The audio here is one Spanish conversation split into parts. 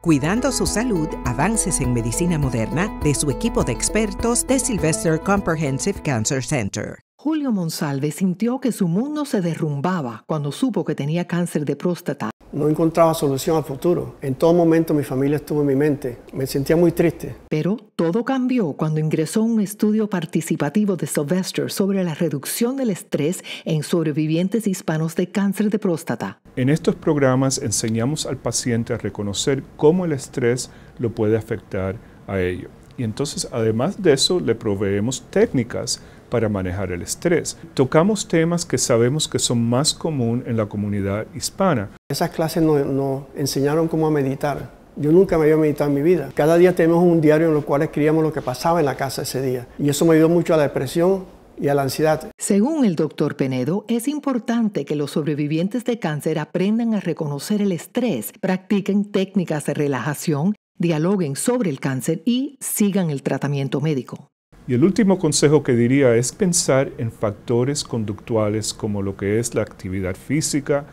Cuidando su salud, avances en medicina moderna de su equipo de expertos de Sylvester Comprehensive Cancer Center. Julio Monsalve sintió que su mundo se derrumbaba cuando supo que tenía cáncer de próstata no encontraba solución al futuro. En todo momento mi familia estuvo en mi mente. Me sentía muy triste. Pero todo cambió cuando ingresó un estudio participativo de Sylvester sobre la reducción del estrés en sobrevivientes hispanos de cáncer de próstata. En estos programas enseñamos al paciente a reconocer cómo el estrés lo puede afectar a ello. Y entonces, además de eso, le proveemos técnicas para manejar el estrés. Tocamos temas que sabemos que son más común en la comunidad hispana. Esas clases nos, enseñaron cómo meditar. Yo nunca me había meditado en mi vida. Cada día tenemos un diario en el cual escribíamos lo que pasaba en la casa ese día. Y eso me ayudó mucho a la depresión y a la ansiedad. Según el doctor Penedo, es importante que los sobrevivientes de cáncer aprendan a reconocer el estrés, practiquen técnicas de relajación, dialoguen sobre el cáncer y sigan el tratamiento médico. Y el último consejo que diría es pensar en factores conductuales como lo que es la actividad física,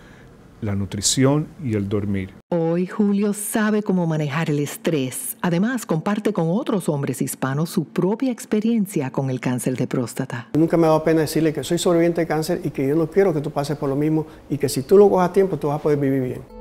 la nutrición y el dormir. Hoy Julio sabe cómo manejar el estrés. Además, comparte con otros hombres hispanos su propia experiencia con el cáncer de próstata. Nunca me ha dado pena decirle que soy sobreviviente de cáncer y que yo no quiero que tú pases por lo mismo y que si tú lo cojas a tiempo, tú vas a poder vivir bien.